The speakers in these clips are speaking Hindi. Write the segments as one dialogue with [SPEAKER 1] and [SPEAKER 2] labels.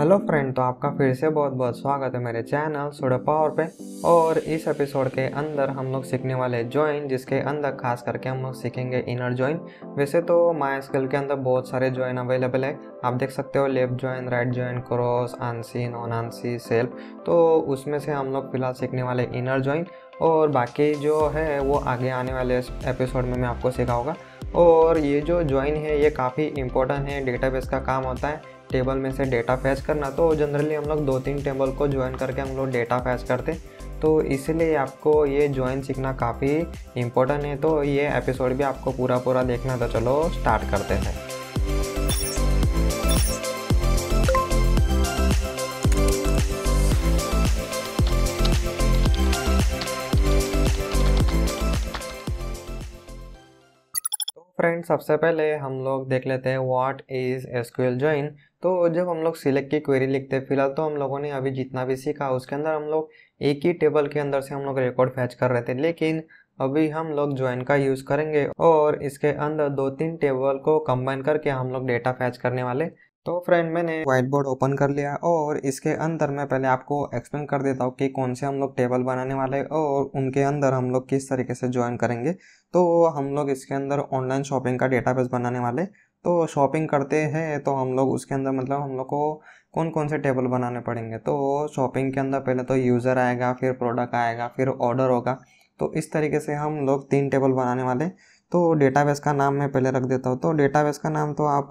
[SPEAKER 1] हेलो फ्रेंड तो आपका फिर से बहुत बहुत स्वागत है मेरे चैनल सोडो पावर पे और इस एपिसोड के अंदर हम लोग सीखने वाले ज्वाइन जिसके अंदर खास करके हम लोग सीखेंगे इनर ज्वाइन वैसे तो माय स्किल के अंदर बहुत सारे ज्वाइन अवेलेबल है आप देख सकते हो left join right join cross ANSI non ANSI self तो उसमें से हम लोग फिलहाल सीखने वाले इनर ज्वाइन और बाकी जो है वो आगे आने वाले एपिसोड में मैं आपको सिखाऊंगा और ये जो ज्वाइन है ये काफ़ी इम्पोर्टेंट है डेटाबेस का काम होता है टेबल में से डेटा फैच करना तो जनरली हम लोग दो तीन टेबल को ज्वाइन करके हम लोग डेटा फैच करते तो इसीलिए आपको ये ज्वाइन सीखना काफ़ी इम्पोर्टेंट है तो ये एपिसोड भी आपको पूरा पूरा देखना तो चलो स्टार्ट करते हैं फ्रेंड सबसे पहले हम लोग देख लेते हैं व्हाट इज़ एसक्यूएल ज्वाइन तो जब हम लोग सिलेक्ट की क्वेरी लिखते हैं फिलहाल तो हम लोगों ने अभी जितना भी सीखा उसके अंदर हम लोग एक ही टेबल के अंदर से हम लोग रिकॉर्ड फैच कर रहे थे लेकिन अभी हम लोग ज्वाइन का यूज़ करेंगे और इसके अंदर दो तीन टेबल को कंबाइन करके हम लोग डेटा फैच करने वाले तो फ्रेंड मैंने व्हाइट बोर्ड ओपन कर लिया और इसके अंदर मैं पहले आपको एक्सप्लेन कर देता हूँ कि कौन से हम लोग टेबल बनाने वाले हैं और उनके अंदर हम लोग किस तरीके से ज्वाइन करेंगे तो हम लोग इसके अंदर ऑनलाइन शॉपिंग का डेटाबेस बनाने वाले तो शॉपिंग करते हैं तो हम लोग उसके अंदर मतलब हम लोग को कौन कौन से टेबल बनाने पड़ेंगे तो शॉपिंग के अंदर पहले तो यूज़र आएगा फिर प्रोडक्ट आएगा फिर ऑर्डर होगा तो इस तरीके से हम लोग तीन टेबल बनाने वाले तो डेटाबेस का नाम मैं पहले रख देता हूँ तो डेटाबेस का नाम तो आप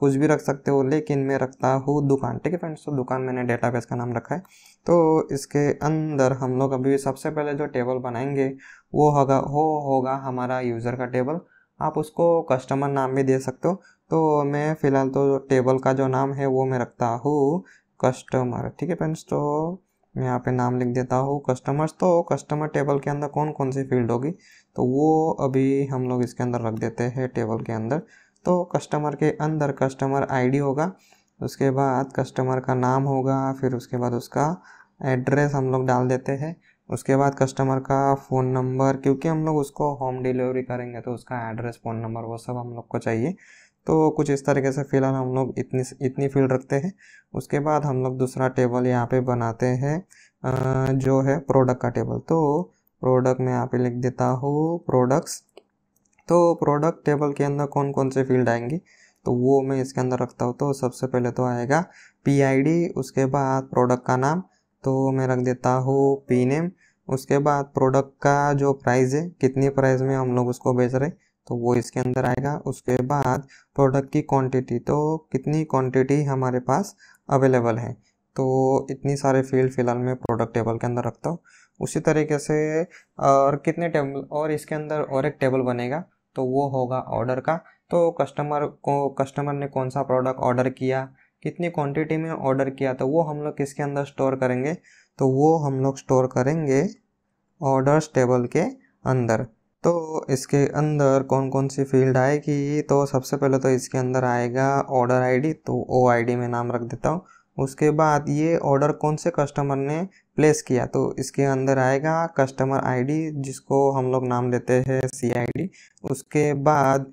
[SPEAKER 1] कुछ भी रख सकते हो लेकिन मैं रखता हूँ दुकान ठीक है फ्रेंड्स तो दुकान मैंने डेटाबेस का नाम रखा है तो इसके अंदर हम लोग अभी सबसे पहले जो टेबल बनाएंगे वो होगा वो होगा हमारा यूज़र का टेबल आप उसको कस्टमर नाम भी दे सकते हो तो मैं फ़िलहाल तो टेबल का जो नाम है वो मैं रखता हूँ कस्टमर ठीक है फ्रेंड्स तो मैं यहाँ पे नाम लिख देता हूँ कस्टमर्स तो कस्टमर टेबल के अंदर कौन कौन सी फील्ड होगी तो वो अभी हम लोग इसके अंदर रख देते हैं टेबल के अंदर तो कस्टमर के अंदर कस्टमर आईडी होगा उसके बाद कस्टमर का नाम होगा फिर उसके बाद उसका एड्रेस हम लोग डाल देते हैं उसके बाद कस्टमर का फ़ोन नंबर क्योंकि हम लोग उसको होम डिलीवरी करेंगे तो उसका एड्रेस फ़ोन नंबर वो सब हम लोग को चाहिए तो कुछ इस तरीके से फ़िलहाल हम लोग इतनी इतनी फील्ड रखते हैं उसके बाद हम लोग दूसरा टेबल यहाँ पे बनाते हैं जो है प्रोडक्ट का टेबल तो प्रोडक्ट मैं यहाँ पे लिख देता हूँ प्रोडक्ट्स तो प्रोडक्ट टेबल के अंदर कौन कौन से फील्ड आएंगी तो वो मैं इसके अंदर रखता हूँ तो सबसे पहले तो आएगा पी उसके बाद प्रोडक्ट का नाम तो मैं रख देता हूँ पी नेम उसके बाद प्रोडक्ट का जो प्राइस है कितनी प्राइस में हम लोग उसको बेच रहे हैं तो वो इसके अंदर आएगा उसके बाद प्रोडक्ट की क्वांटिटी तो कितनी क्वांटिटी हमारे पास अवेलेबल है तो इतनी सारे फील्ड फिलहाल मैं प्रोडक्ट टेबल के अंदर रखता हूँ उसी तरीके से और कितने टेबल और इसके अंदर और एक टेबल बनेगा तो वो होगा ऑर्डर का तो कस्टमर को कस्टमर ने कौन सा प्रोडक्ट ऑर्डर किया कितनी क्वांटिटी में ऑर्डर किया तो वो हम लोग किसके अंदर स्टोर करेंगे तो वो हम लोग स्टोर करेंगे ऑर्डर्स टेबल के अंदर तो इसके अंदर कौन कौन सी फील्ड आएगी तो सबसे पहले तो इसके अंदर आएगा ऑर्डर आईडी तो ओ आईडी में नाम रख देता हूँ उसके बाद ये ऑर्डर कौन से कस्टमर ने प्लेस किया तो इसके अंदर आएगा कस्टमर आईडी जिसको हम लोग नाम देते हैं सी आईडी उसके बाद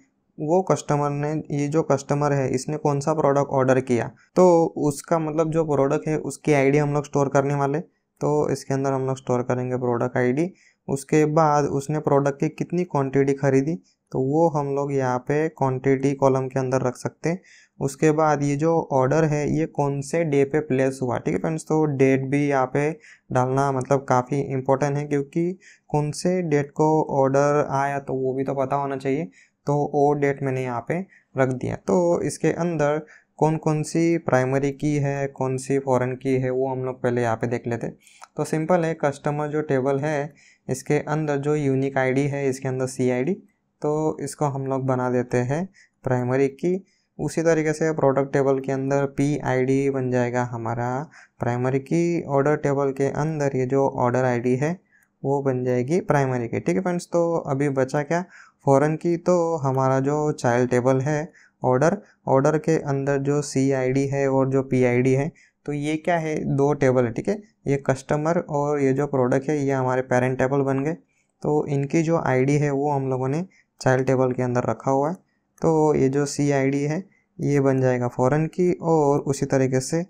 [SPEAKER 1] वो कस्टमर ने ये जो कस्टमर है इसने कौन सा प्रोडक्ट ऑर्डर किया तो उसका मतलब जो प्रोडक्ट है उसकी आईडी हम लोग स्टोर करने वाले तो इसके अंदर हम लोग स्टोर करेंगे प्रोडक्ट आईडी उसके बाद उसने प्रोडक्ट की कितनी क्वांटिटी खरीदी तो वो हम लोग यहाँ पे क्वांटिटी कॉलम के अंदर रख सकते हैं उसके बाद ये जो ऑर्डर है ये कौन से डे पे प्लेस हुआ ठीक है फ्रेंड्स तो डेट भी यहाँ पे डालना मतलब काफ़ी इम्पोर्टेंट है क्योंकि कौन से डेट को ऑर्डर आया तो वो भी तो पता होना चाहिए तो वो डेट मैंने यहाँ पे रख दिया तो इसके अंदर कौन कौन सी प्राइमरी की है कौन सी फॉरेन की है वो हम लोग पहले यहाँ पे देख लेते तो सिंपल है कस्टमर जो टेबल है इसके अंदर जो यूनिक आईडी है इसके अंदर सी आई डी तो इसको हम लोग बना देते हैं प्राइमरी की उसी तरीके से प्रोडक्ट टेबल के अंदर पी आईडी बन जाएगा हमारा प्राइमरी की ऑर्डर टेबल के अंदर ये जो ऑर्डर आईडी है वो बन जाएगी प्राइमरी की ठीक है फ्रेंड्स तो अभी बचा क्या फ़ौरन की तो हमारा जो चाइल्ड टेबल है ऑर्डर ऑर्डर के अंदर जो सी आई डी है और जो पी आई डी है तो ये क्या है दो टेबल है ठीक है ये कस्टमर और ये जो प्रोडक्ट है ये हमारे पेरेंट टेबल बन गए तो इनकी जो आईडी है वो हम लोगों ने चाइल्ड टेबल के अंदर रखा हुआ है तो ये जो सी आईडी है ये बन जाएगा फॉरेन की और उसी तरीके से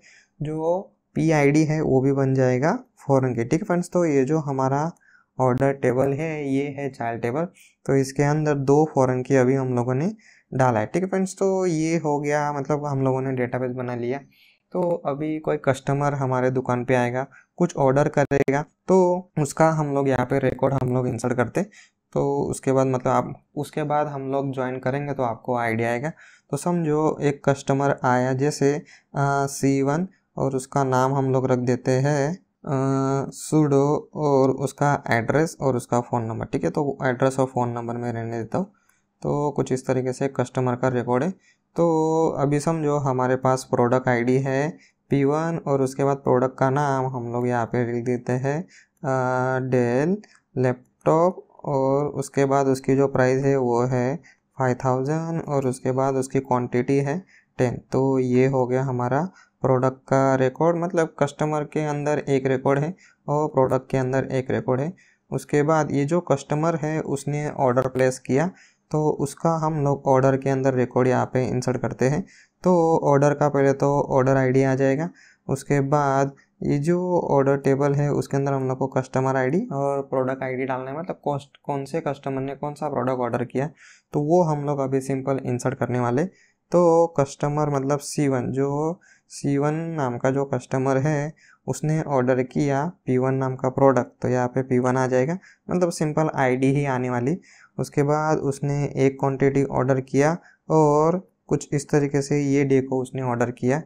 [SPEAKER 1] जो पी आईडी है वो भी बन जाएगा फ़ौरन की ठीक है फ्रेंड्स तो ये जो हमारा ऑर्डर टेबल है ये है चाइल्ड टेबल तो इसके अंदर दो फॉरन की अभी हम लोगों ने डाला है ठीक है फ्रेंड्स तो ये हो गया मतलब हम लोगों ने डेटाबेस बना लिया तो अभी कोई कस्टमर हमारे दुकान पे आएगा कुछ ऑर्डर करेगा तो उसका हम लोग यहाँ पे रिकॉर्ड हम लोग इंसर्ट करते तो उसके बाद मतलब आप उसके बाद हम लोग ज्वाइन करेंगे तो आपको आइडिया आएगा तो समझो एक कस्टमर आया जैसे सी वन और उसका नाम हम लोग रख देते हैं सूडो और उसका एड्रेस और उसका फ़ोन नंबर ठीक है तो एड्रेस और फ़ोन नंबर में रहने देता हूँ तो कुछ इस तरीके से कस्टमर का रिकॉर्ड है तो अभी समझो हमारे पास प्रोडक्ट आईडी है पी वन और उसके बाद प्रोडक्ट का नाम हम लोग यहाँ पे लिख देते हैं डेल लैपटॉप और उसके बाद उसकी जो प्राइस है वो है फाइव थाउजेंड और उसके बाद उसकी क्वांटिटी है टेन तो ये हो गया हमारा प्रोडक्ट का रिकॉर्ड मतलब कस्टमर के अंदर एक रिकॉर्ड है और प्रोडक्ट के अंदर एक रिकॉर्ड है उसके बाद ये जो कस्टमर है उसने ऑर्डर प्लेस किया तो उसका हम लोग ऑर्डर के अंदर रिकॉर्ड यहाँ पे इंसर्ट करते हैं तो ऑर्डर का पहले तो ऑर्डर आईडी आ जाएगा उसके बाद ये जो ऑर्डर टेबल है उसके अंदर हम लोग को कस्टमर आईडी और प्रोडक्ट आईडी डालना है मतलब कॉस्ट कौन से कस्टमर ने कौन सा प्रोडक्ट ऑर्डर किया तो वो हम लोग अभी सिंपल इंसर्ट करने वाले तो कस्टमर मतलब सी जो सी नाम का जो कस्टमर है उसने ऑर्डर किया पी वन नाम का प्रोडक्ट तो यहाँ पे पी आ जाएगा मतलब सिंपल आईडी ही आने वाली उसके बाद उसने एक क्वांटिटी ऑर्डर किया और कुछ इस तरीके से ये डे को उसने ऑर्डर किया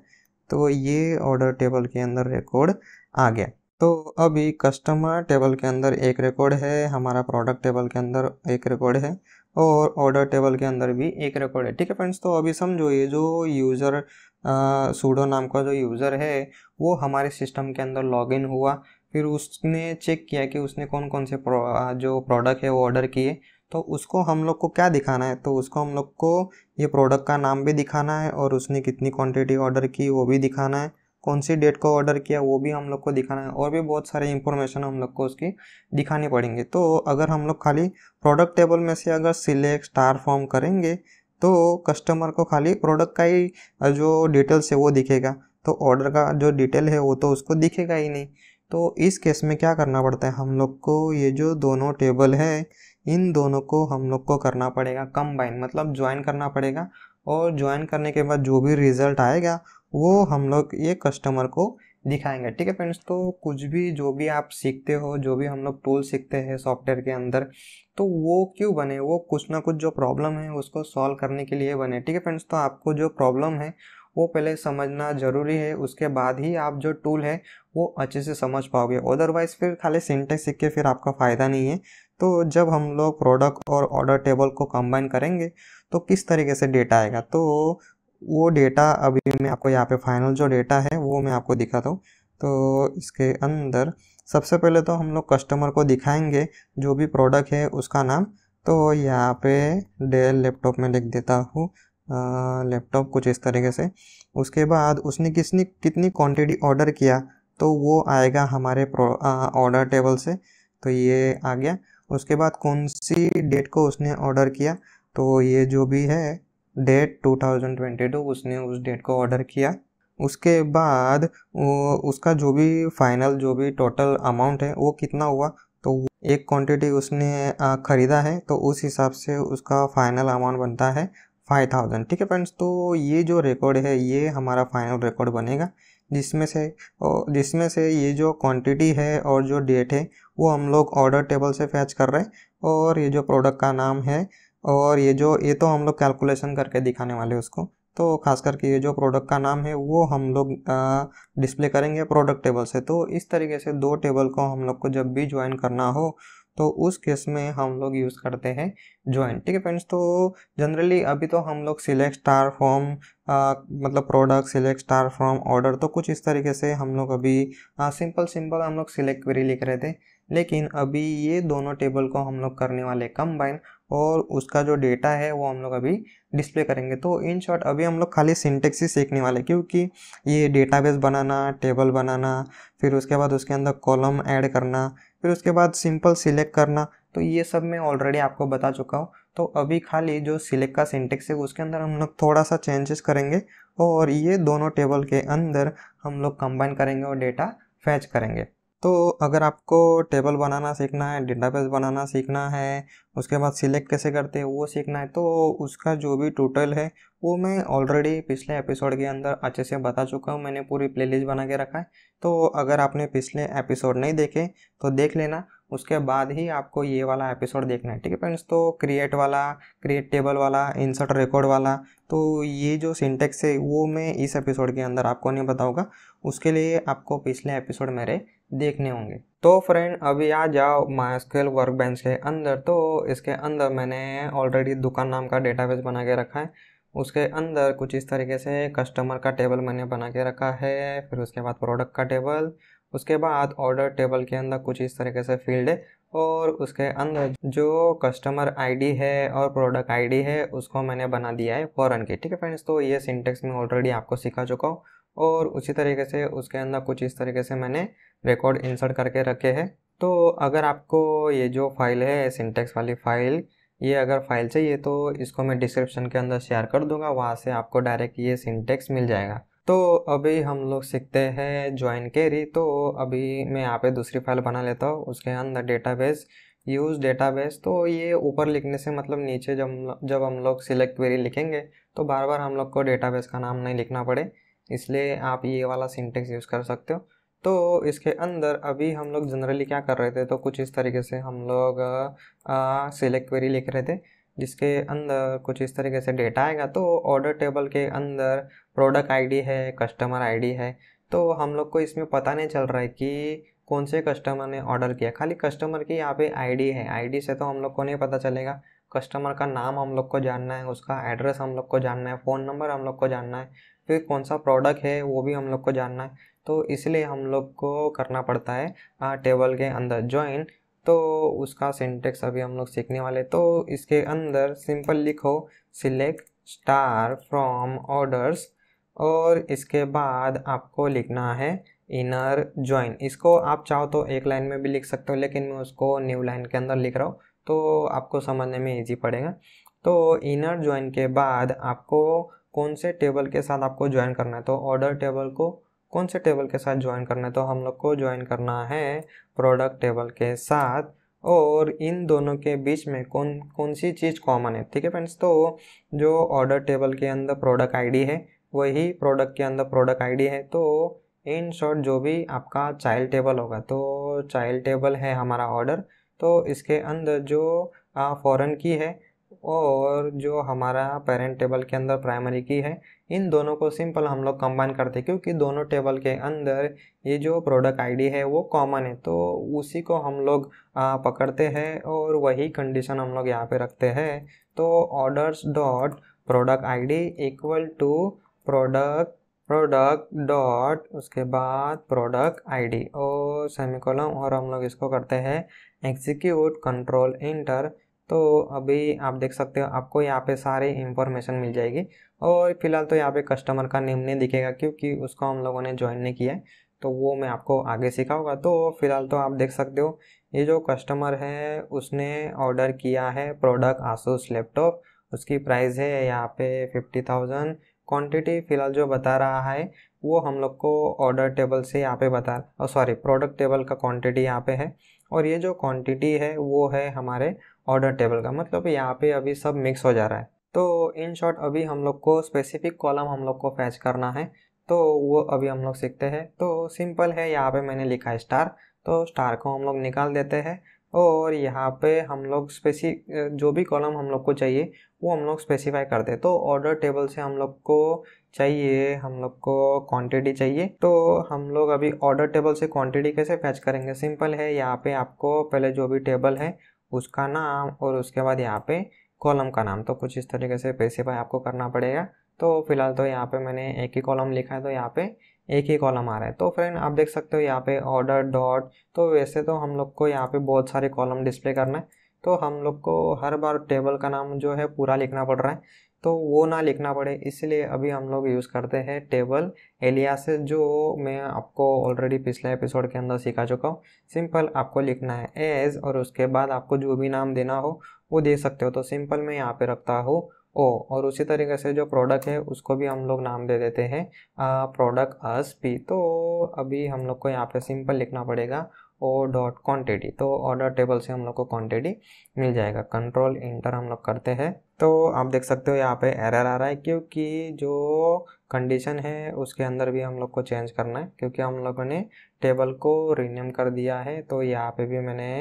[SPEAKER 1] तो ये ऑर्डर टेबल के अंदर रिकॉर्ड आ गया तो अभी कस्टमर टेबल के अंदर एक रिकॉर्ड है हमारा प्रोडक्ट टेबल के अंदर एक रिकॉर्ड है और ऑर्डर टेबल के अंदर भी एक रिकॉर्ड है ठीक है फ्रेंड्स तो अभी समझो ये जो यूज़र सूडो नाम का जो यूज़र है वो हमारे सिस्टम के अंदर लॉगिन हुआ फिर उसने चेक किया कि उसने कौन कौन से प्रो, जो प्रोडक्ट है वो ऑर्डर किए तो उसको हम लोग को क्या दिखाना है तो उसको हम लोग को ये प्रोडक्ट का नाम भी दिखाना है और उसने कितनी क्वांटिटी ऑर्डर की वो भी दिखाना है कौन सी डेट को ऑर्डर किया वो भी हम लोग को दिखाना है और भी बहुत सारे इंफॉर्मेशन हम लोग को उसकी दिखानी पड़ेंगे तो अगर हम लोग खाली प्रोडक्ट टेबल में से अगर सिलेक्ट स्टार फॉर्म करेंगे तो कस्टमर को खाली प्रोडक्ट का ही जो डिटेल्स है वो दिखेगा तो ऑर्डर का जो डिटेल है वो तो उसको दिखेगा ही नहीं तो इस केस में क्या करना पड़ता है हम लोग को ये जो दोनों टेबल है इन दोनों को हम लोग को करना पड़ेगा कंबाइन मतलब ज्वाइन करना पड़ेगा और ज्वाइन करने के बाद जो भी रिज़ल्ट आएगा वो हम लोग ये कस्टमर को दिखाएंगे ठीक है फ्रेंड्स तो कुछ भी जो भी आप सीखते हो जो भी हम लोग टूल सीखते हैं सॉफ्टवेयर के अंदर तो वो क्यों बने वो कुछ ना कुछ जो प्रॉब्लम है उसको सॉल्व करने के लिए बने ठीक है फ्रेंड्स तो आपको जो प्रॉब्लम है वो पहले समझना ज़रूरी है उसके बाद ही आप जो टूल है वो अच्छे से समझ पाओगे अदरवाइज़ फिर खाली सिंटेक्स सीख के फिर आपका फ़ायदा नहीं है तो जब हम लोग प्रोडक्ट और ऑर्डर टेबल को कंबाइन करेंगे तो किस तरीके से डेटा आएगा तो वो डेटा अभी मैं आपको यहाँ पे फाइनल जो डेटा है वो मैं आपको दिखाता हूँ तो इसके अंदर सबसे पहले तो हम लोग कस्टमर को दिखाएंगे जो भी प्रोडक्ट है उसका नाम तो यहाँ पे डेल लैपटॉप में लिख देता हूँ लैपटॉप कुछ इस तरीके से उसके बाद उसने किसने कितनी क्वांटिटी ऑर्डर किया तो वो आएगा हमारे ऑर्डर टेबल से तो ये आ गया उसके बाद कौन सी डेट को उसने ऑर्डर किया तो ये जो भी है डेट 2022 उसने उस डेट को ऑर्डर किया उसके बाद वो उसका जो भी फाइनल जो भी टोटल अमाउंट है वो कितना हुआ तो एक क्वांटिटी उसने ख़रीदा है तो उस हिसाब से उसका फाइनल अमाउंट बनता है फाइव थाउजेंड ठीक है फ्रेंड्स तो ये जो रिकॉर्ड है ये हमारा फाइनल रिकॉर्ड बनेगा जिसमें से जिसमें से ये जो क्वांटिटी है और जो डेट है वो हम लोग ऑर्डर टेबल से फैच कर रहे हैं और ये जो प्रोडक्ट का नाम है और ये जो ये तो हम लोग कैलकुलेशन करके दिखाने वाले उसको तो खास करके ये जो प्रोडक्ट का नाम है वो हम लोग डिस्प्ले करेंगे प्रोडक्ट टेबल से तो इस तरीके से दो टेबल को हम लोग को जब भी ज्वाइन करना हो तो उस केस में हम लोग यूज़ करते हैं ज्वाइन ठीक है फ्रेंड्स तो जनरली अभी तो हम लोग सिलेक्ट स्टार फॉर्म मतलब product select star from order तो कुछ इस तरीके से हम लोग अभी आ, सिंपल सिंपल हम लोग सिलेक्ट क्वेरी लिख रहे थे लेकिन अभी ये दोनों टेबल को हम लोग करने वाले कंबाइन और उसका जो डेटा है वो हम लोग अभी डिस्प्ले करेंगे तो इन शॉर्ट अभी हम लोग खाली सिंटेक्स ही सीखने वाले क्योंकि ये डेटाबेस बनाना टेबल बनाना फिर उसके बाद उसके अंदर कॉलम ऐड करना फिर उसके बाद सिंपल सिलेक्ट करना तो ये सब मैं ऑलरेडी आपको बता चुका हूँ तो अभी खाली जो सिलेक्ट का सिंटेक्स है उसके अंदर हम लोग थोड़ा सा चेंजेस करेंगे और ये दोनों टेबल के अंदर हम लोग कंबाइन करेंगे और डेटा फैच करेंगे तो अगर आपको टेबल बनाना सीखना है डेटाबेस बनाना सीखना है उसके बाद सिलेक्ट कैसे करते हैं वो सीखना है तो उसका जो भी टोटल है वो मैं ऑलरेडी पिछले एपिसोड के अंदर अच्छे से बता चुका हूँ मैंने पूरी प्लेलिस्ट बना के रखा है तो अगर आपने पिछले एपिसोड नहीं देखे तो देख लेना उसके बाद ही आपको ये वाला एपिसोड देखना है ठीक है फ्रेंड्स तो क्रिएट वाला क्रिएट टेबल वाला इंसर्ट रिकॉर्ड वाला तो ये जो सिंटेक्स है वो मैं इस एपिसोड के अंदर आपको नहीं बताऊँगा उसके लिए आपको पिछले एपिसोड मेरे देखने होंगे तो फ्रेंड अभी आ जाओ माइस्केल वर्क बेंच के अंदर तो इसके अंदर मैंने ऑलरेडी दुकान नाम का डेटाबेस बना के रखा है उसके अंदर कुछ इस तरीके से कस्टमर का टेबल मैंने बना के रखा है फिर उसके बाद प्रोडक्ट का टेबल उसके बाद ऑर्डर टेबल के अंदर कुछ इस तरीके से फील्ड है और उसके अंदर जो कस्टमर आईडी है और प्रोडक्ट आईडी है उसको मैंने बना दिया है फ़ौरन के ठीक है फ्रेंड्स तो ये सिंटेक्स में ऑलरेडी आपको सिखा चुका हूँ और उसी तरीके से उसके अंदर कुछ इस तरीके से मैंने रिकॉर्ड इंसर्ट करके रखे है तो अगर आपको ये जो फाइल है सिंटेक्स वाली फाइल ये अगर फाइल चाहिए तो इसको मैं डिस्क्रिप्शन के अंदर शेयर कर दूंगा वहाँ से आपको डायरेक्ट ये सिंटेक्स मिल जाएगा तो अभी हम लोग सीखते हैं ज्वाइन केरी तो अभी मैं यहाँ पे दूसरी फाइल बना लेता हूँ उसके अंदर डेटाबेस यूज़ डेटाबेस तो ये ऊपर लिखने से मतलब नीचे जब जब हम लोग सिलेक्ट क्वेरी लिखेंगे तो बार बार हम लोग को डेटाबेस का नाम नहीं लिखना पड़े इसलिए आप ये वाला सिंटेक्स यूज़ कर सकते हो तो इसके अंदर अभी हम लोग जनरली क्या कर रहे थे तो कुछ इस तरीके से हम लोग सिलेक्ट क्वेरी लिख रहे थे जिसके अंदर कुछ इस तरीके से डेटा आएगा तो ऑर्डर टेबल के अंदर प्रोडक्ट आईडी है कस्टमर आईडी है तो हम लोग को इसमें पता नहीं चल रहा है कि कौन से कस्टमर ने ऑर्डर किया खाली कस्टमर की यहाँ पे आईडी है आईडी से तो हम लोग को नहीं पता चलेगा कस्टमर का नाम हम लोग को जानना है उसका एड्रेस हम लोग को जानना है फ़ोन नंबर हम लोग को जानना है फिर कौन सा प्रोडक्ट है वो भी हम लोग को जानना है तो इसलिए हम लोग को करना पड़ता है टेबल के अंदर ज्वाइन तो उसका सिंटेक्स अभी हम लोग सीखने वाले तो इसके अंदर सिंपल लिखो सिलेक्ट स्टार फ्रॉम ऑर्डर्स और इसके बाद आपको लिखना है इनर ज्वाइन इसको आप चाहो तो एक लाइन में भी लिख सकते हो लेकिन मैं उसको न्यू लाइन के अंदर लिख रहा हूँ तो आपको समझने में ईजी पड़ेगा तो इनर ज्वाइन के बाद आपको कौन से टेबल के साथ आपको ज्वाइन करना है तो ऑर्डर टेबल को कौन से टेबल के साथ ज्वाइन करना है तो हम लोग को ज्वाइन करना है प्रोडक्ट टेबल के साथ और इन दोनों के बीच में कौन कौन सी चीज़ कॉमन है ठीक है फ्रेंड्स तो जो ऑर्डर टेबल के अंदर प्रोडक्ट आईडी है वही प्रोडक्ट के अंदर प्रोडक्ट आईडी है तो इन शॉर्ट जो भी आपका चाइल्ड टेबल होगा तो चाइल्ड टेबल है हमारा ऑर्डर तो इसके अंदर जो फॉरेन की है और जो हमारा पेरेंट टेबल के अंदर प्राइमरी की है इन दोनों को सिंपल हम लोग कंबाइन करते हैं क्योंकि दोनों टेबल के अंदर ये जो प्रोडक्ट आईडी है वो कॉमन है तो उसी को हम लोग पकड़ते हैं और वही कंडीशन हम लोग यहाँ पे रखते हैं तो orders dot product I D equal to product product dot उसके बाद प्रोडक्ट आईडी और सेमिकोलम और हम लोग इसको करते हैं एक्सिक्यूट कंट्रोल इंटर तो अभी आप देख सकते हो आपको यहाँ पे सारी इंफॉर्मेशन मिल जाएगी और फिलहाल तो यहाँ पे कस्टमर का नेम नहीं दिखेगा क्योंकि उसको हम लोगों ने ज्वाइन नहीं किया है तो वो मैं आपको आगे सिखाऊंगा तो फिलहाल तो आप देख सकते हो ये जो कस्टमर है उसने ऑर्डर किया है प्रोडक्ट आसूस लैपटॉप उसकी प्राइस है यहाँ पे फिफ्टी थाउजेंड क्वान्टिटी फ़िलहाल जो बता रहा है वो हम लोग को ऑर्डर टेबल से यहाँ पे बता और सॉरी प्रोडक्ट टेबल का क्वान्टिटी यहाँ पे है और ये जो क्वान्टिटी है वो है हमारे ऑर्डर टेबल का मतलब यहाँ पे अभी सब मिक्स हो जा रहा है तो इन शॉर्ट अभी हम लोग को स्पेसिफिक कॉलम हम लोग को फैच करना है तो वो अभी हम लोग सीखते हैं तो सिंपल है यहाँ पे मैंने लिखा है स्टार तो स्टार को हम लोग निकाल देते हैं और यहाँ पे हम लोग स्पेसि जो भी कॉलम हम लोग को चाहिए वो हम लोग स्पेसिफाई करते हैं तो ऑर्डर टेबल से हम लोग को चाहिए हम लोग को क्वांटिटी चाहिए तो हम लोग अभी ऑर्डर टेबल से क्वांटिटी कैसे फैच करेंगे सिंपल है यहाँ पे आपको पहले जो भी टेबल है उसका नाम और उसके बाद यहाँ पे कॉलम का नाम तो कुछ इस तरीके से स्पेसिफाई आपको करना पड़ेगा तो फिलहाल तो यहाँ पे मैंने एक ही कॉलम लिखा है तो यहाँ पे एक ही कॉलम आ रहा है तो फ्रेंड आप देख सकते हो यहाँ पे ऑर्डर डॉट तो वैसे तो हम लोग को यहाँ पे बहुत सारे कॉलम डिस्प्ले करना है तो हम लोग को हर बार टेबल का नाम जो है पूरा लिखना पड़ रहा है तो वो ना लिखना पड़े इसलिए अभी हम लोग यूज़ करते हैं टेबल एलियासेस जो मैं आपको ऑलरेडी पिछले एपिसोड के अंदर सिखा चुका हूँ सिंपल आपको लिखना है एज और उसके बाद आपको जो भी नाम देना हो वो दे सकते हो तो सिंपल मैं यहाँ पे रखता हूँ ओ और उसी तरीके से जो प्रोडक्ट है उसको भी हम लोग नाम दे देते हैं प्रोडक्ट अस पी तो अभी हम लोग को यहाँ पे सिंपल लिखना पड़ेगा ओ डॉट क्वान्टिटी तो ऑर्डर टेबल से हम लोग को क्वान्टिटी मिल जाएगा कंट्रोल इंटर हम लोग करते हैं तो आप देख सकते हो यहाँ पे एरर आ रहा है क्योंकि जो कंडीशन है उसके अंदर भी हम लोग को चेंज करना है क्योंकि हम लोगों ने टेबल को रिन्यूम कर दिया है तो यहाँ पे भी मैंने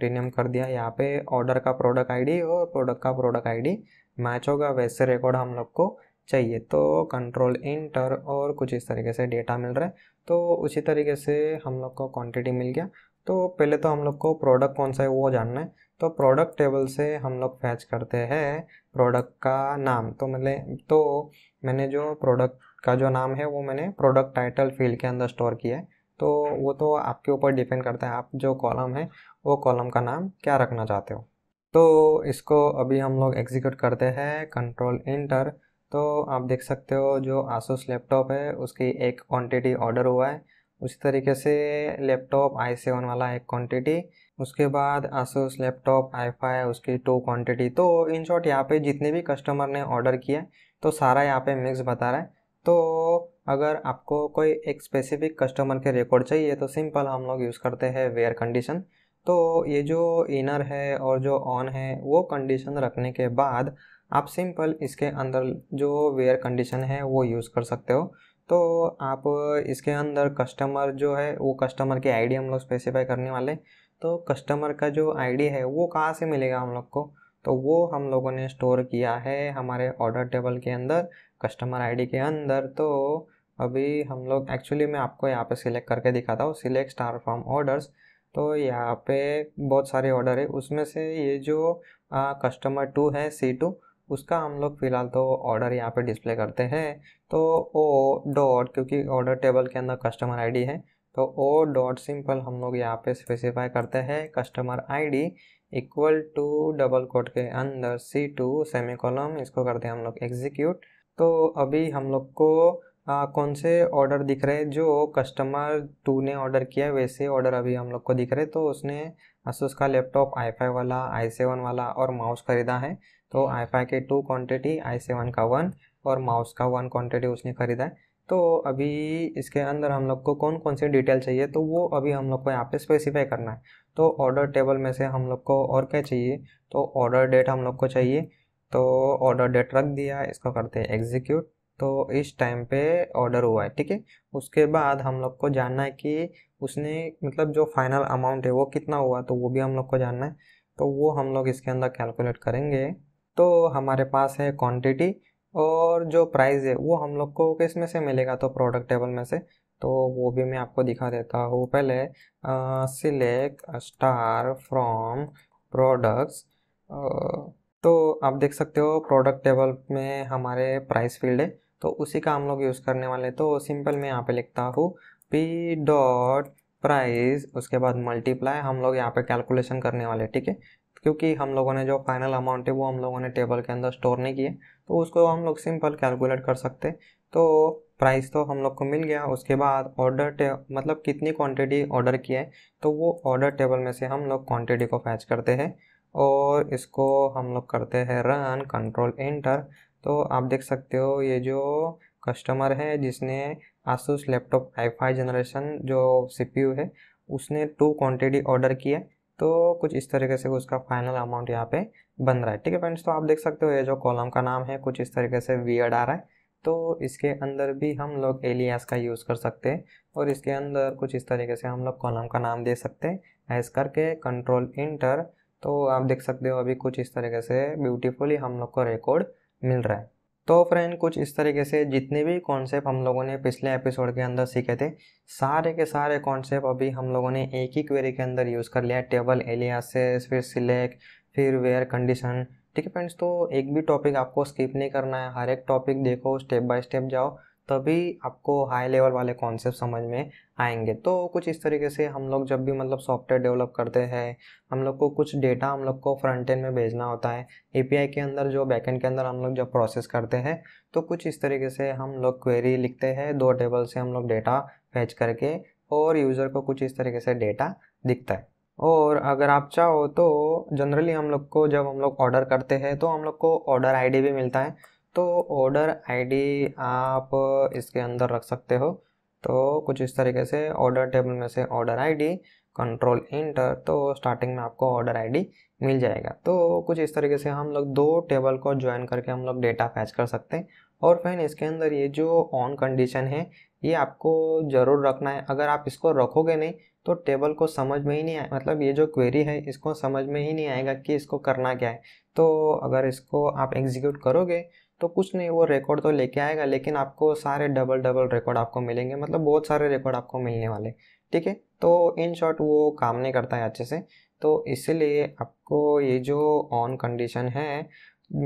[SPEAKER 1] प्रीमियम कर दिया यहाँ पे ऑर्डर का प्रोडक्ट आईडी और प्रोडक्ट का प्रोडक्ट आईडी मैच होगा वैसे रिकॉर्ड हम लोग को चाहिए तो कंट्रोल इंटर और कुछ इस तरीके से डेटा मिल रहा है तो उसी तरीके से हम लोग को क्वांटिटी मिल गया तो पहले तो हम लोग को प्रोडक्ट कौन सा है वो जानना है तो प्रोडक्ट टेबल से हम लोग फैच करते हैं प्रोडक्ट का नाम तो मतलब तो मैंने जो प्रोडक्ट का जो नाम है वो मैंने प्रोडक्ट टाइटल फील्ड के अंदर स्टोर किया है तो वो तो आपके ऊपर डिपेंड करता है आप जो कॉलम है वो कॉलम का नाम क्या रखना चाहते हो तो इसको अभी हम लोग एग्जीक्यूट करते हैं कंट्रोल इंटर तो आप देख सकते हो जो आसूस लैपटॉप है उसकी एक क्वांटिटी ऑर्डर हुआ है उसी तरीके से लैपटॉप आई सेवन वाला एक क्वांटिटी उसके बाद आसूस लैपटॉप आई फाई उसकी टू क्वांटिटी तो इन शॉर्ट यहाँ पे जितने भी कस्टमर ने ऑर्डर किया तो सारा यहाँ पे मिक्स बता रहा है तो अगर आपको कोई एक स्पेसिफिक कस्टमर के रिकॉर्ड चाहिए तो सिंपल हम लोग यूज़ करते हैं वेयर कंडीशन तो ये जो इनर है और जो ऑन है वो कंडीशन रखने के बाद आप सिंपल इसके अंदर जो वेयर कंडीशन है वो यूज़ कर सकते हो तो आप इसके अंदर कस्टमर जो है वो कस्टमर की आईडी हम लोग स्पेसिफाई करने वाले तो कस्टमर का जो आईडी है वो कहाँ से मिलेगा हम लोग को तो वो हम लोगों ने स्टोर किया है हमारे ऑर्डर टेबल के अंदर कस्टमर आईडी के अंदर तो अभी हम लोग एक्चुअली मैं आपको यहाँ पे सिलेक्ट करके दिखाता हूँ सिलेक्ट स्टार फ्रॉम ऑर्डर्स तो यहाँ पे बहुत सारे ऑर्डर है उसमें से ये जो आ, कस्टमर टू है सी टू उसका हम लोग फ़िलहाल तो ऑर्डर यहाँ पे डिस्प्ले करते हैं तो ओ डॉट क्योंकि ऑर्डर टेबल के अंदर कस्टमर आईडी है तो ओ डॉट सिंपल हम लोग यहाँ पे स्पेसिफाई करते हैं customer ID equal to double quote के अंदर सी टू सेमी कॉलम इसको करते हैं हम लोग एग्जीक्यूट तो अभी हम लोग को आ, हाँ, कौन से ऑर्डर दिख रहे हैं जो कस्टमर टू ने ऑर्डर किया है वैसे ऑर्डर अभी हम लोग को दिख रहे तो उसने असूस का लैपटॉप आई फाइव वाला आई सेवन वाला और माउस खरीदा है तो आई हम्म। फाइव के टू क्वांटिटी आई सेवन का वन और माउस का वन क्वांटिटी उसने खरीदा है तो अभी इसके अंदर हम लोग को कौन कौन से डिटेल चाहिए तो वो अभी हम लोग को यहाँ पे स्पेसिफाई करना है तो ऑर्डर टेबल में से हम लोग को और क्या चाहिए तो ऑर्डर डेट हम लोग को चाहिए तो ऑर्डर डेट रख दिया इसको करते हैं एग्जीक्यूट तो इस टाइम पे ऑर्डर हुआ है ठीक है उसके बाद हम लोग को जानना है कि उसने मतलब जो फाइनल अमाउंट है वो कितना हुआ तो वो भी हम लोग को जानना है तो वो हम लोग इसके अंदर कैलकुलेट करेंगे तो हमारे पास है क्वांटिटी और जो प्राइस है वो हम लोग को किस में से मिलेगा तो प्रोडक्ट टेबल में से तो वो भी मैं आपको दिखा देता हूँ पहले सिलेक्ट स्टार फ्रॉम प्रोडक्ट्स तो आप देख सकते हो प्रोडक्ट टेबल में हमारे प्राइस फील्ड है तो उसी का हम लोग यूज़ करने वाले हैं तो सिंपल मैं यहाँ पे लिखता हूँ पी डॉट प्राइस उसके बाद मल्टीप्लाई हम लोग यहाँ पे कैलकुलेशन करने वाले ठीक है क्योंकि हम लोगों ने जो फाइनल अमाउंट है वो हम लोगों ने टेबल के अंदर स्टोर नहीं किया तो उसको हम लोग सिंपल कैलकुलेट कर सकते तो प्राइस तो हम लोग को मिल गया उसके बाद ऑर्डर मतलब कितनी क्वांटिटी ऑर्डर की है तो वो ऑर्डर टेबल में से हम लोग क्वांटिटी को फैच करते हैं और इसको हम लोग करते हैं रन कंट्रोल एंटर तो आप देख सकते हो ये जो कस्टमर है जिसने Asus laptop I five generation जो सी है उसने टू क्वांटिटी ऑर्डर किया तो कुछ इस तरीके से उसका फाइनल अमाउंट यहाँ पे बन रहा है ठीक है फ्रेंड्स तो आप देख सकते हो ये जो कॉलम का नाम है कुछ इस तरीके से वियर्ड आ रहा है तो इसके अंदर भी हम लोग एलियास का यूज़ कर सकते हैं और इसके अंदर कुछ इस तरीके से हम लोग कॉलम का नाम दे सकते हैं ऐस करके कंट्रोल इंटर तो आप देख सकते हो अभी कुछ इस तरीके से ब्यूटीफुली हम लोग को रिकॉर्ड मिल रहा है तो फ्रेंड कुछ इस तरीके से जितने भी कॉन्सेप्ट हम लोगों ने पिछले एपिसोड के अंदर सीखे थे सारे के सारे कॉन्सेप्ट अभी हम लोगों ने एक ही क्वेरी के अंदर यूज़ कर लिया टेबल एलियासेस फिर सिलेक्ट फिर वेयर कंडीशन ठीक है फ्रेंड्स तो एक भी टॉपिक आपको स्किप नहीं करना है हर एक टॉपिक देखो स्टेप बाय स्टेप जाओ तभी आपको हाई लेवल वाले कॉन्सेप्ट समझ में आएंगे तो कुछ इस तरीके से हम लोग जब भी मतलब सॉफ्टवेयर डेवलप करते हैं हम लोग को कुछ डेटा हम लोग को फ्रंट एंड में भेजना होता है एपीआई के अंदर जो बैकएंड के अंदर हम लोग जब प्रोसेस करते हैं तो कुछ इस तरीके से हम लोग क्वेरी लिखते हैं दो टेबल से हम लोग डेटा फैच करके और यूज़र को कुछ इस तरीके से डेटा दिखता है और अगर आप चाहो तो जनरली हम लोग को जब हम लोग ऑर्डर करते हैं तो हम लोग को ऑर्डर आईडी भी मिलता है तो ऑर्डर आईडी आप इसके अंदर रख सकते हो तो कुछ इस तरीके से ऑर्डर टेबल में से ऑर्डर आईडी कंट्रोल इंटर तो स्टार्टिंग में आपको ऑर्डर आईडी मिल जाएगा तो कुछ इस तरीके से हम लोग दो टेबल को ज्वाइन करके हम लोग डेटा फैच कर सकते हैं और फैन इसके अंदर ये जो ऑन कंडीशन है ये आपको ज़रूर रखना है अगर आप इसको रखोगे नहीं तो टेबल को समझ में ही नहीं आए मतलब ये जो क्वेरी है इसको समझ में ही नहीं आएगा कि इसको करना क्या है तो अगर इसको आप एग्जीक्यूट करोगे तो कुछ नहीं वो रिकॉर्ड तो लेके आएगा लेकिन आपको सारे डबल डबल रिकॉर्ड आपको मिलेंगे मतलब बहुत सारे रिकॉर्ड आपको मिलने वाले ठीक है तो इन शॉर्ट वो काम नहीं करता है अच्छे से तो इसीलिए आपको ये जो ऑन कंडीशन है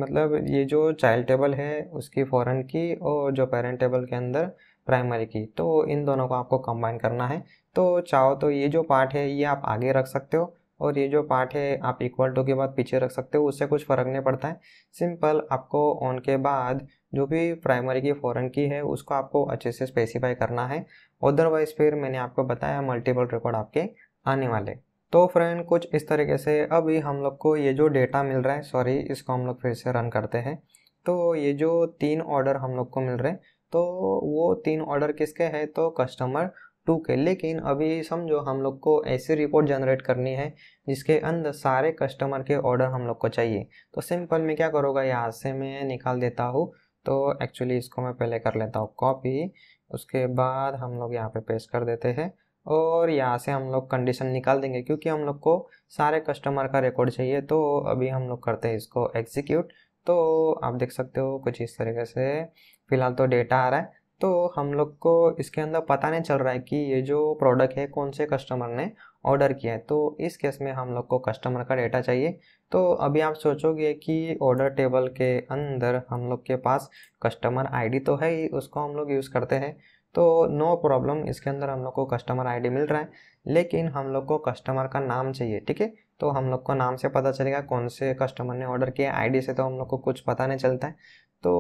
[SPEAKER 1] मतलब ये जो चाइल्ड टेबल है उसकी फॉरन की और जो पेरेंट टेबल के अंदर प्राइमरी की तो इन दोनों को आपको कंबाइन करना है तो चाहो तो ये जो पार्ट है ये आप आगे रख सकते हो और ये जो पार्ट है आप इक्वल टू के बाद पीछे रख सकते हो उससे कुछ फ़र्क नहीं पड़ता है सिंपल आपको ऑन के बाद जो भी प्राइमरी की फॉरन की है उसको आपको अच्छे से स्पेसिफाई करना है अदरवाइज़ फिर मैंने आपको बताया मल्टीपल रिकॉर्ड आपके आने वाले तो फ्रेंड कुछ इस तरीके से अभी हम लोग को ये जो डेटा मिल रहा है सॉरी इसको हम लोग फिर से रन करते हैं तो ये जो तीन ऑर्डर हम लोग को मिल रहे हैं तो वो तीन ऑर्डर किसके हैं तो कस्टमर टू के लेकिन अभी समझो हम लोग को ऐसी रिपोर्ट जनरेट करनी है जिसके अंदर सारे कस्टमर के ऑर्डर हम लोग को चाहिए तो सिंपल में क्या करूँगा यहाँ से मैं निकाल देता हूँ तो एक्चुअली इसको मैं पहले कर लेता हूँ कॉपी उसके बाद हम लोग यहाँ पे पेश कर देते हैं और यहाँ से हम लोग कंडीशन निकाल देंगे क्योंकि हम लोग को सारे कस्टमर का रिकॉर्ड चाहिए तो अभी हम लोग करते हैं इसको एग्जीक्यूट तो आप देख सकते हो कुछ इस तरीके से फ़िलहाल तो डेटा आ रहा है तो हम लोग को इसके अंदर पता नहीं चल रहा है कि ये जो प्रोडक्ट है कौन से कस्टमर ने ऑर्डर किया है तो इस केस में हम लोग को कस्टमर का डेटा चाहिए तो अभी आप सोचोगे कि ऑर्डर टेबल के अंदर हम लोग के पास कस्टमर आईडी तो है ही उसको हम लोग यूज़ करते हैं तो नो प्रॉब्लम इसके अंदर हम लोग को कस्टमर आईडी मिल रहा है लेकिन हम लोग को कस्टमर का नाम चाहिए ठीक है तो हम लोग को नाम से पता चलेगा कौन से कस्टमर ने ऑर्डर किया आईडी से तो हम लोग को कुछ पता नहीं चलता है तो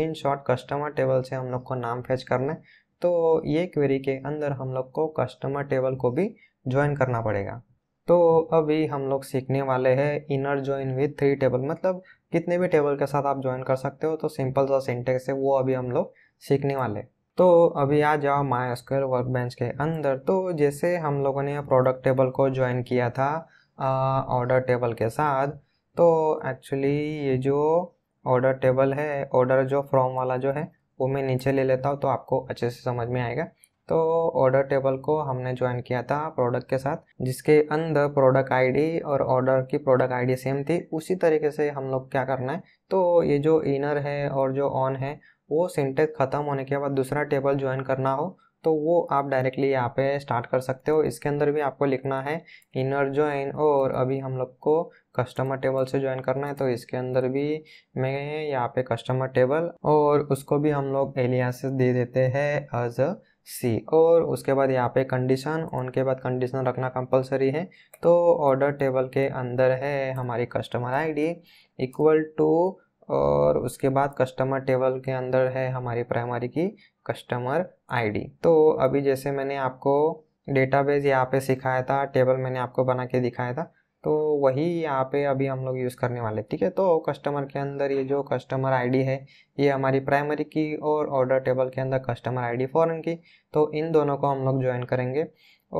[SPEAKER 1] इन शॉर्ट कस्टमर टेबल से हम लोग को नाम फेच करना है तो ये क्वेरी के अंदर हम लोग को कस्टमर टेबल को भी ज्वाइन करना पड़ेगा तो अभी हम लोग सीखने वाले हैं inner join with three table मतलब कितने भी टेबल के साथ आप ज्वाइन कर सकते हो तो सिंपल सा सिंटेक्स है वो अभी हम लोग सीखने वाले तो अभी आ जाओ माई स्क्वेयर वर्क बेंच के अंदर तो जैसे हम लोगों ने प्रोडक्ट टेबल को ज्वाइन किया था ऑर्डर टेबल के साथ तो एक्चुअली ये जो ऑर्डर टेबल है ऑर्डर जो फ्रॉम वाला जो है वो मैं नीचे ले लेता हूँ तो आपको अच्छे से समझ में आएगा तो ऑर्डर टेबल को हमने ज्वाइन किया था प्रोडक्ट के साथ जिसके अंदर प्रोडक्ट आईडी और ऑर्डर की प्रोडक्ट आईडी सेम थी उसी तरीके से हम लोग क्या करना है तो ये जो इनर है और जो ऑन है वो सिंटेक्स ख़त्म होने के बाद दूसरा टेबल ज्वाइन करना हो तो वो आप डायरेक्टली यहाँ पे स्टार्ट कर सकते हो इसके अंदर भी आपको लिखना है इनर ज्वाइन और अभी हम लोग को कस्टमर टेबल से ज्वाइन करना है तो इसके अंदर भी मैं यहाँ पे कस्टमर टेबल और उसको भी हम लोग एलियासेस दे देते हैं एज अ सी और उसके बाद यहाँ पे कंडीशन उनके बाद कंडीशन रखना कंपलसरी है तो ऑर्डर टेबल के अंदर है हमारी कस्टमर आईडी इक्वल टू और उसके बाद कस्टमर टेबल के अंदर है हमारी प्राइमरी की कस्टमर आईडी तो अभी जैसे मैंने आपको डेटाबेस यहाँ पे सिखाया था टेबल मैंने आपको बना के दिखाया था तो वही यहाँ पे अभी हम लोग यूज़ करने वाले ठीक है तो कस्टमर के अंदर ये जो कस्टमर आईडी है ये हमारी प्राइमरी की और ऑर्डर टेबल के अंदर कस्टमर आईडी फॉरन की तो इन दोनों को हम लोग ज्वाइन करेंगे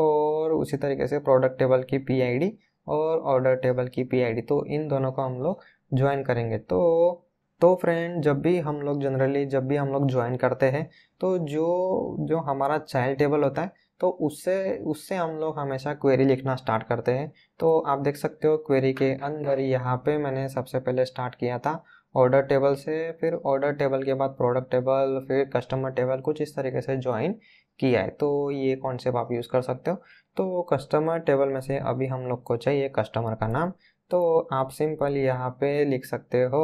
[SPEAKER 1] और उसी तरीके से प्रोडक्ट टेबल की पी आई और ऑर्डर टेबल की पी आई तो इन दोनों को हम लोग ज्वाइन करेंगे तो तो फ्रेंड जब भी हम लोग जनरली जब भी हम लोग ज्वाइन करते हैं तो जो जो हमारा चाइल्ड टेबल होता है तो उससे उससे हम लोग हमेशा क्वेरी लिखना स्टार्ट करते हैं तो आप देख सकते हो क्वेरी के अंदर यहाँ पे मैंने सबसे पहले स्टार्ट किया था ऑर्डर टेबल से फिर ऑर्डर टेबल के बाद प्रोडक्ट टेबल फिर कस्टमर टेबल कुछ इस तरीके से ज्वाइन किया है तो ये कॉन्सेप्ट आप यूज़ कर सकते हो तो कस्टमर टेबल में से अभी हम लोग को चाहिए कस्टमर का नाम तो आप सिंपल यहाँ पे लिख सकते हो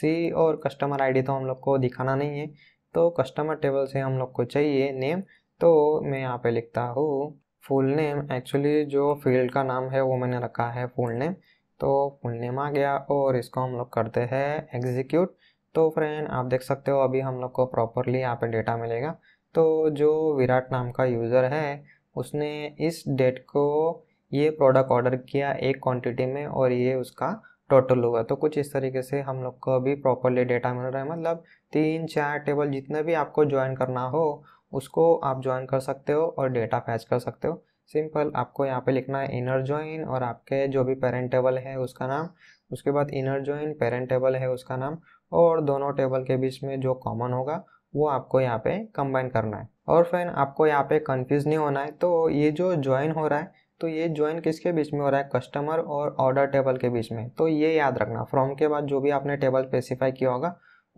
[SPEAKER 1] सी और कस्टमर आईडी तो हम लोग को दिखाना नहीं है तो कस्टमर टेबल से हम लोग को चाहिए नेम तो मैं यहाँ पे लिखता हूँ फुल नेम एक्चुअली जो फील्ड का नाम है वो मैंने रखा है फुल नेम तो फुल नेम आ गया और इसको हम लोग करते हैं एग्जीक्यूट तो फ्रेंड आप देख सकते हो अभी हम लोग को प्रॉपरली यहाँ पे डेटा मिलेगा तो जो विराट नाम का यूज़र है उसने इस डेट को ये प्रोडक्ट ऑर्डर किया एक क्वांटिटी में और ये उसका टोटल होगा तो कुछ इस तरीके से हम लोग को अभी प्रॉपरली डेटा मिल रहा है मतलब तीन चार टेबल जितने भी आपको ज्वाइन करना हो उसको आप ज्वाइन कर सकते हो और डेटा फैच कर सकते हो सिंपल आपको यहाँ पे लिखना है इनर ज्वाइन और आपके जो भी पेरेंट टेबल है उसका नाम उसके बाद इनर ज्वाइन पेरेंट टेबल है उसका नाम और दोनों टेबल के बीच में जो कॉमन होगा वो आपको यहाँ पे कंबाइन करना है और फ्रेंड आपको यहाँ पे कंफ्यूज नहीं होना है तो ये जो ज्वाइन हो रहा है तो ये ज्वाइन किसके बीच में हो रहा है कस्टमर और ऑर्डर टेबल के बीच में तो ये याद रखना फ्रॉम के बाद जो भी आपने टेबल स्पेसिफाई किया होगा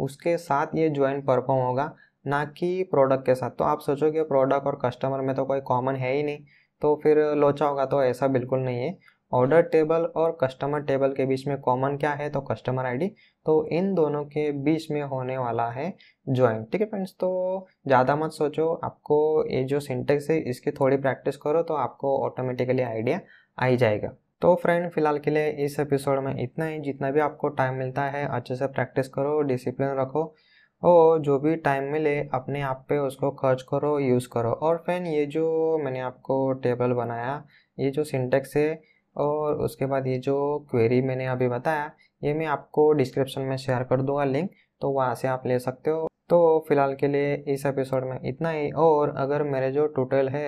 [SPEAKER 1] उसके साथ ये ज्वाइन परफॉर्म होगा ना कि प्रोडक्ट के साथ तो आप सोचो कि प्रोडक्ट और कस्टमर में तो कोई कॉमन है ही नहीं तो फिर लोचा होगा तो ऐसा बिल्कुल नहीं है ऑर्डर टेबल और कस्टमर टेबल के बीच में कॉमन क्या है तो कस्टमर आईडी तो इन दोनों के बीच में होने वाला है ज्वाइन ठीक है फ्रेंड्स तो ज़्यादा मत सोचो आपको ये जो सिंटेक्स है इसकी थोड़ी प्रैक्टिस करो तो आपको ऑटोमेटिकली आइडिया आ ही जाएगा तो फ्रेंड फिलहाल के लिए इस एपिसोड में इतना ही जितना भी आपको टाइम मिलता है अच्छे से प्रैक्टिस करो डिसिप्लिन रखो और जो भी टाइम मिले अपने आप पे उसको खर्च करो यूज़ करो और फैन ये जो मैंने आपको टेबल बनाया ये जो सिंटेक्स है और उसके बाद ये जो क्वेरी मैंने अभी बताया ये मैं आपको डिस्क्रिप्शन में शेयर कर दूंगा लिंक तो वहाँ से आप ले सकते हो तो फिलहाल के लिए इस एपिसोड में इतना ही और अगर मेरे जो टूटल है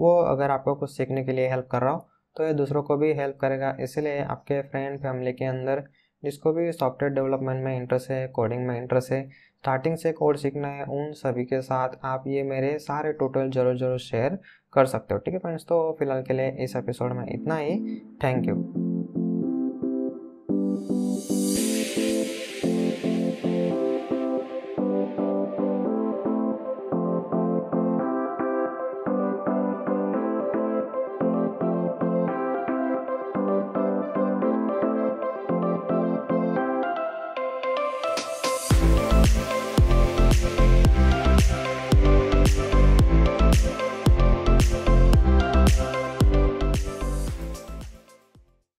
[SPEAKER 1] वो अगर आपको कुछ सीखने के लिए हेल्प कर रहा हो तो ये दूसरों को भी हेल्प करेगा इसलिए आपके फ्रेंड फैमिली के अंदर जिसको भी सॉफ्टवेयर डेवलपमेंट में इंटरेस्ट है कोडिंग में इंटरेस्ट है स्टार्टिंग से कोड सीखना है उन सभी के साथ आप ये मेरे सारे टोटल जरूर जरूर शेयर कर सकते हो ठीक है फ्रेंड्स तो फिलहाल के लिए इस एपिसोड में इतना ही थैंक यू